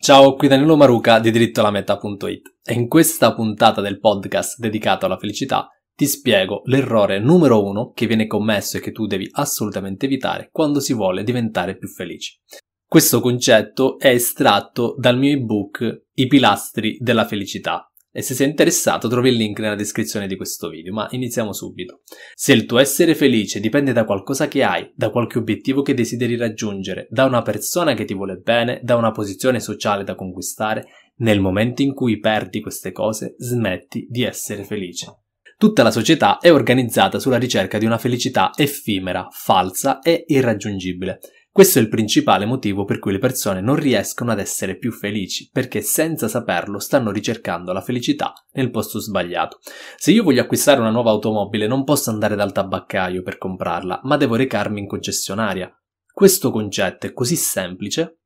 Ciao, qui Danilo Maruca di diritto alla meta.it e in questa puntata del podcast dedicato alla felicità ti spiego l'errore numero uno che viene commesso e che tu devi assolutamente evitare quando si vuole diventare più felici. Questo concetto è estratto dal mio ebook I pilastri della felicità, e se sei interessato trovi il link nella descrizione di questo video, ma iniziamo subito. Se il tuo essere felice dipende da qualcosa che hai, da qualche obiettivo che desideri raggiungere, da una persona che ti vuole bene, da una posizione sociale da conquistare, nel momento in cui perdi queste cose smetti di essere felice. Tutta la società è organizzata sulla ricerca di una felicità effimera, falsa e irraggiungibile questo è il principale motivo per cui le persone non riescono ad essere più felici, perché senza saperlo stanno ricercando la felicità nel posto sbagliato. Se io voglio acquistare una nuova automobile non posso andare dal tabaccaio per comprarla, ma devo recarmi in concessionaria. Questo concetto è così semplice,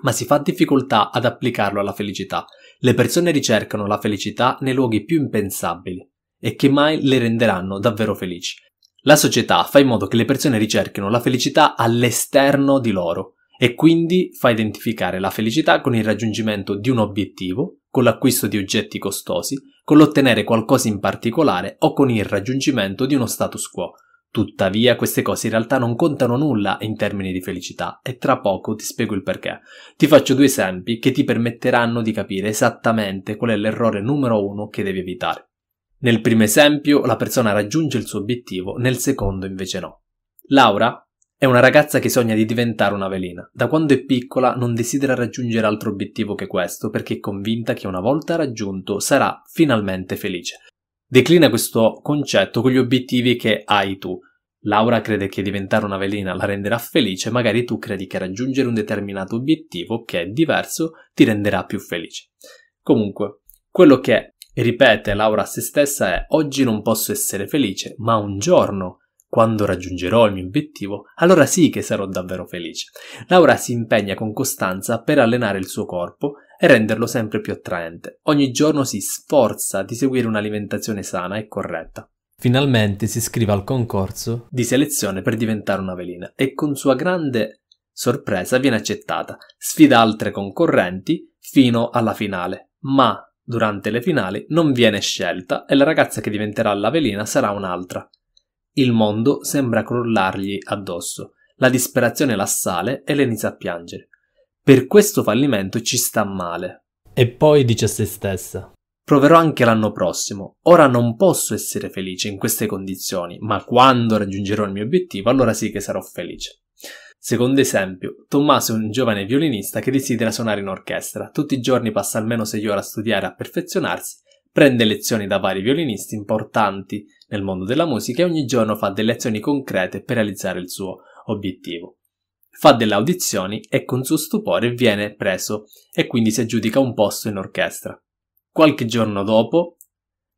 ma si fa difficoltà ad applicarlo alla felicità. Le persone ricercano la felicità nei luoghi più impensabili e che mai le renderanno davvero felici. La società fa in modo che le persone ricerchino la felicità all'esterno di loro e quindi fa identificare la felicità con il raggiungimento di un obiettivo, con l'acquisto di oggetti costosi, con l'ottenere qualcosa in particolare o con il raggiungimento di uno status quo. Tuttavia queste cose in realtà non contano nulla in termini di felicità e tra poco ti spiego il perché. Ti faccio due esempi che ti permetteranno di capire esattamente qual è l'errore numero uno che devi evitare. Nel primo esempio la persona raggiunge il suo obiettivo, nel secondo invece no. Laura è una ragazza che sogna di diventare una velina. Da quando è piccola non desidera raggiungere altro obiettivo che questo perché è convinta che una volta raggiunto sarà finalmente felice. Declina questo concetto con gli obiettivi che hai tu. Laura crede che diventare una velina la renderà felice, magari tu credi che raggiungere un determinato obiettivo, che è diverso, ti renderà più felice. Comunque, quello che e ripete Laura a se stessa è oggi non posso essere felice, ma un giorno, quando raggiungerò il mio obiettivo, allora sì che sarò davvero felice. Laura si impegna con costanza per allenare il suo corpo e renderlo sempre più attraente. Ogni giorno si sforza di seguire un'alimentazione sana e corretta. Finalmente si iscrive al concorso di selezione per diventare una velina e con sua grande sorpresa viene accettata, sfida altre concorrenti fino alla finale, ma Durante le finali non viene scelta e la ragazza che diventerà la velina sarà un'altra. Il mondo sembra crollargli addosso, la disperazione l'assale e le inizia a piangere. Per questo fallimento ci sta male. E poi dice a se stessa. Proverò anche l'anno prossimo. Ora non posso essere felice in queste condizioni, ma quando raggiungerò il mio obiettivo allora sì che sarò felice. Secondo esempio, Tommaso è un giovane violinista che desidera suonare in orchestra, tutti i giorni passa almeno 6 ore a studiare e a perfezionarsi, prende lezioni da vari violinisti importanti nel mondo della musica e ogni giorno fa delle azioni concrete per realizzare il suo obiettivo. Fa delle audizioni e con suo stupore viene preso e quindi si aggiudica un posto in orchestra. Qualche giorno dopo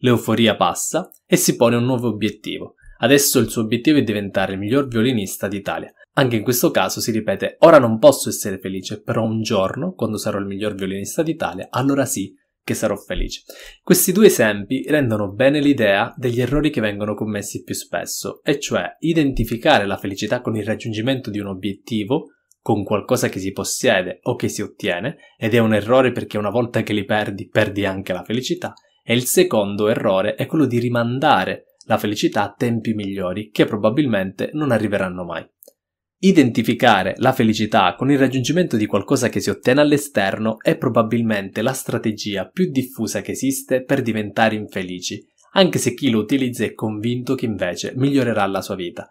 l'euforia passa e si pone un nuovo obiettivo. Adesso il suo obiettivo è diventare il miglior violinista d'Italia anche in questo caso si ripete, ora non posso essere felice, però un giorno, quando sarò il miglior violinista d'Italia, allora sì che sarò felice. Questi due esempi rendono bene l'idea degli errori che vengono commessi più spesso, e cioè identificare la felicità con il raggiungimento di un obiettivo, con qualcosa che si possiede o che si ottiene, ed è un errore perché una volta che li perdi, perdi anche la felicità, e il secondo errore è quello di rimandare la felicità a tempi migliori che probabilmente non arriveranno mai. Identificare la felicità con il raggiungimento di qualcosa che si ottiene all'esterno è probabilmente la strategia più diffusa che esiste per diventare infelici, anche se chi lo utilizza è convinto che invece migliorerà la sua vita.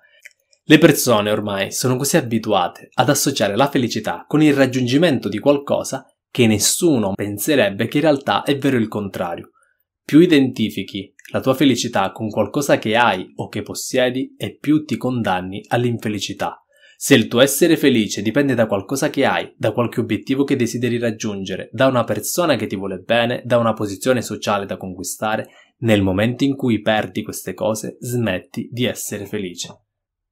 Le persone ormai sono così abituate ad associare la felicità con il raggiungimento di qualcosa che nessuno penserebbe che in realtà è vero il contrario. Più identifichi la tua felicità con qualcosa che hai o che possiedi e più ti condanni all'infelicità. Se il tuo essere felice dipende da qualcosa che hai, da qualche obiettivo che desideri raggiungere, da una persona che ti vuole bene, da una posizione sociale da conquistare, nel momento in cui perdi queste cose smetti di essere felice.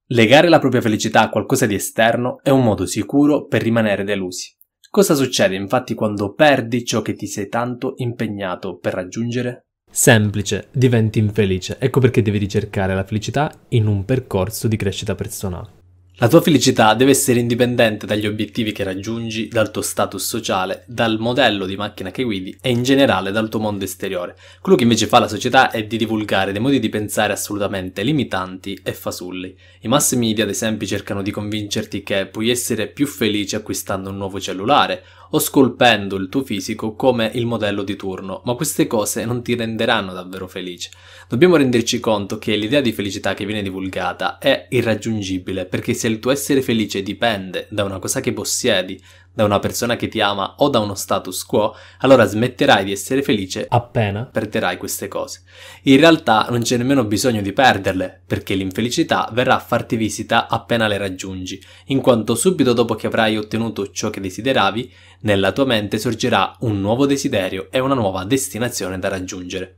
Legare la propria felicità a qualcosa di esterno è un modo sicuro per rimanere delusi. Cosa succede infatti quando perdi ciò che ti sei tanto impegnato per raggiungere? Semplice, diventi infelice. Ecco perché devi ricercare la felicità in un percorso di crescita personale. La tua felicità deve essere indipendente dagli obiettivi che raggiungi, dal tuo status sociale, dal modello di macchina che guidi e in generale dal tuo mondo esteriore. Quello che invece fa la società è di divulgare dei modi di pensare assolutamente limitanti e fasulli. I mass media, ad esempio, cercano di convincerti che puoi essere più felice acquistando un nuovo cellulare o scolpendo il tuo fisico come il modello di turno, ma queste cose non ti renderanno davvero felice. Dobbiamo renderci conto che l'idea di felicità che viene divulgata è irraggiungibile perché si è il tuo essere felice dipende da una cosa che possiedi, da una persona che ti ama o da uno status quo, allora smetterai di essere felice appena perderai queste cose. In realtà non c'è nemmeno bisogno di perderle, perché l'infelicità verrà a farti visita appena le raggiungi, in quanto subito dopo che avrai ottenuto ciò che desideravi, nella tua mente sorgerà un nuovo desiderio e una nuova destinazione da raggiungere.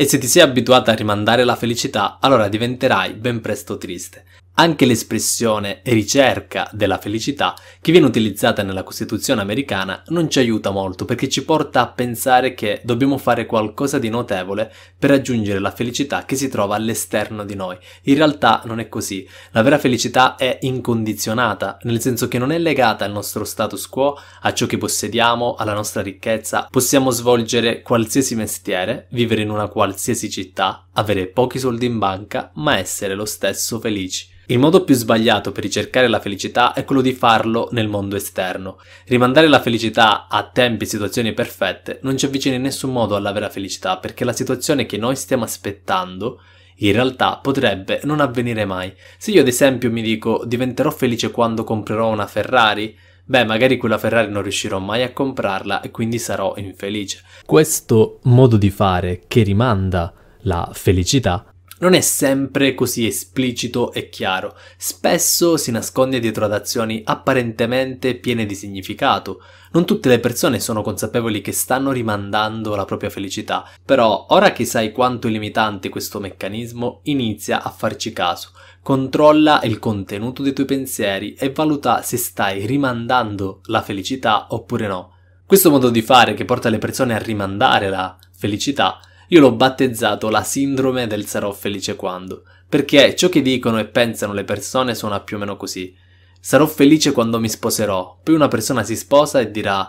E se ti sei abituata a rimandare la felicità, allora diventerai ben presto triste. Anche l'espressione ricerca della felicità che viene utilizzata nella Costituzione americana non ci aiuta molto perché ci porta a pensare che dobbiamo fare qualcosa di notevole per raggiungere la felicità che si trova all'esterno di noi. In realtà non è così. La vera felicità è incondizionata, nel senso che non è legata al nostro status quo, a ciò che possediamo, alla nostra ricchezza. Possiamo svolgere qualsiasi mestiere, vivere in una qualsiasi città, avere pochi soldi in banca, ma essere lo stesso felici. Il modo più sbagliato per ricercare la felicità è quello di farlo nel mondo esterno. Rimandare la felicità a tempi e situazioni perfette non ci avvicina in nessun modo alla vera felicità perché la situazione che noi stiamo aspettando in realtà potrebbe non avvenire mai. Se io ad esempio mi dico diventerò felice quando comprerò una Ferrari, beh, magari quella Ferrari non riuscirò mai a comprarla e quindi sarò infelice. Questo modo di fare che rimanda la felicità, non è sempre così esplicito e chiaro. Spesso si nasconde dietro ad azioni apparentemente piene di significato. Non tutte le persone sono consapevoli che stanno rimandando la propria felicità, però ora che sai quanto è limitante questo meccanismo, inizia a farci caso. Controlla il contenuto dei tuoi pensieri e valuta se stai rimandando la felicità oppure no. Questo modo di fare che porta le persone a rimandare la felicità io l'ho battezzato la sindrome del sarò felice quando, perché ciò che dicono e pensano le persone suona più o meno così. Sarò felice quando mi sposerò, poi una persona si sposa e dirà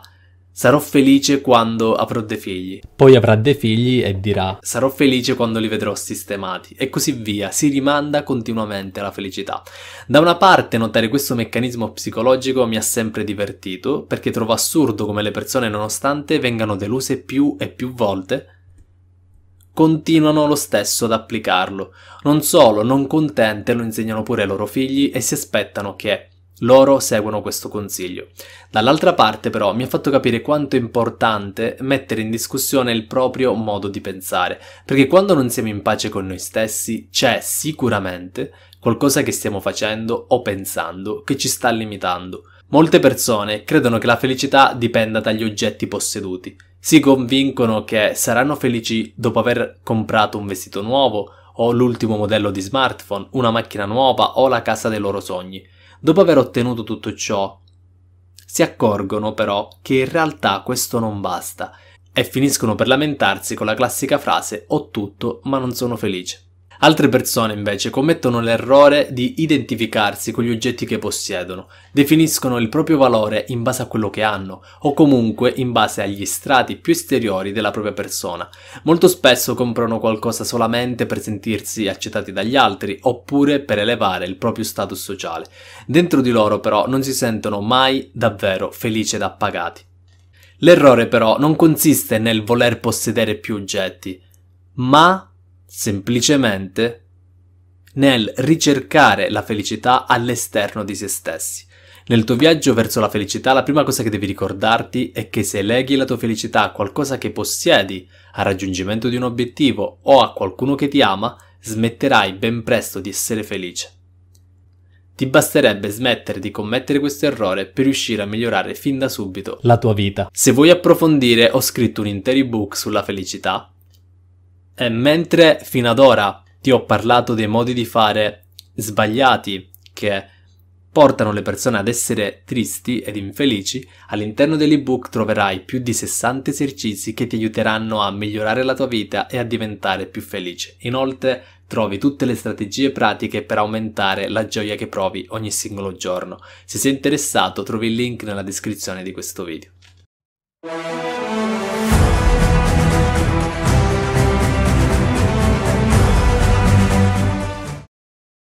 Sarò felice quando avrò dei figli. Poi avrà dei figli e dirà Sarò felice quando li vedrò sistemati. E così via, si rimanda continuamente alla felicità. Da una parte notare questo meccanismo psicologico mi ha sempre divertito, perché trovo assurdo come le persone nonostante vengano deluse più e più volte continuano lo stesso ad applicarlo. Non solo, non contente, lo insegnano pure ai loro figli e si aspettano che loro seguano questo consiglio. Dall'altra parte però mi ha fatto capire quanto è importante mettere in discussione il proprio modo di pensare, perché quando non siamo in pace con noi stessi c'è sicuramente qualcosa che stiamo facendo o pensando che ci sta limitando. Molte persone credono che la felicità dipenda dagli oggetti posseduti. Si convincono che saranno felici dopo aver comprato un vestito nuovo, o l'ultimo modello di smartphone, una macchina nuova o la casa dei loro sogni. Dopo aver ottenuto tutto ciò, si accorgono però che in realtà questo non basta e finiscono per lamentarsi con la classica frase ho tutto ma non sono felice. Altre persone invece commettono l'errore di identificarsi con gli oggetti che possiedono, definiscono il proprio valore in base a quello che hanno o comunque in base agli strati più esteriori della propria persona. Molto spesso comprano qualcosa solamente per sentirsi accettati dagli altri oppure per elevare il proprio status sociale. Dentro di loro però non si sentono mai davvero felici ed appagati. L'errore però non consiste nel voler possedere più oggetti, ma semplicemente nel ricercare la felicità all'esterno di se stessi. Nel tuo viaggio verso la felicità la prima cosa che devi ricordarti è che se leghi la tua felicità a qualcosa che possiedi, al raggiungimento di un obiettivo o a qualcuno che ti ama, smetterai ben presto di essere felice. Ti basterebbe smettere di commettere questo errore per riuscire a migliorare fin da subito la tua vita. Se vuoi approfondire ho scritto un intero ebook sulla felicità e mentre fino ad ora ti ho parlato dei modi di fare sbagliati che portano le persone ad essere tristi ed infelici, all'interno dell'ebook troverai più di 60 esercizi che ti aiuteranno a migliorare la tua vita e a diventare più felice. Inoltre trovi tutte le strategie pratiche per aumentare la gioia che provi ogni singolo giorno. Se sei interessato trovi il link nella descrizione di questo video.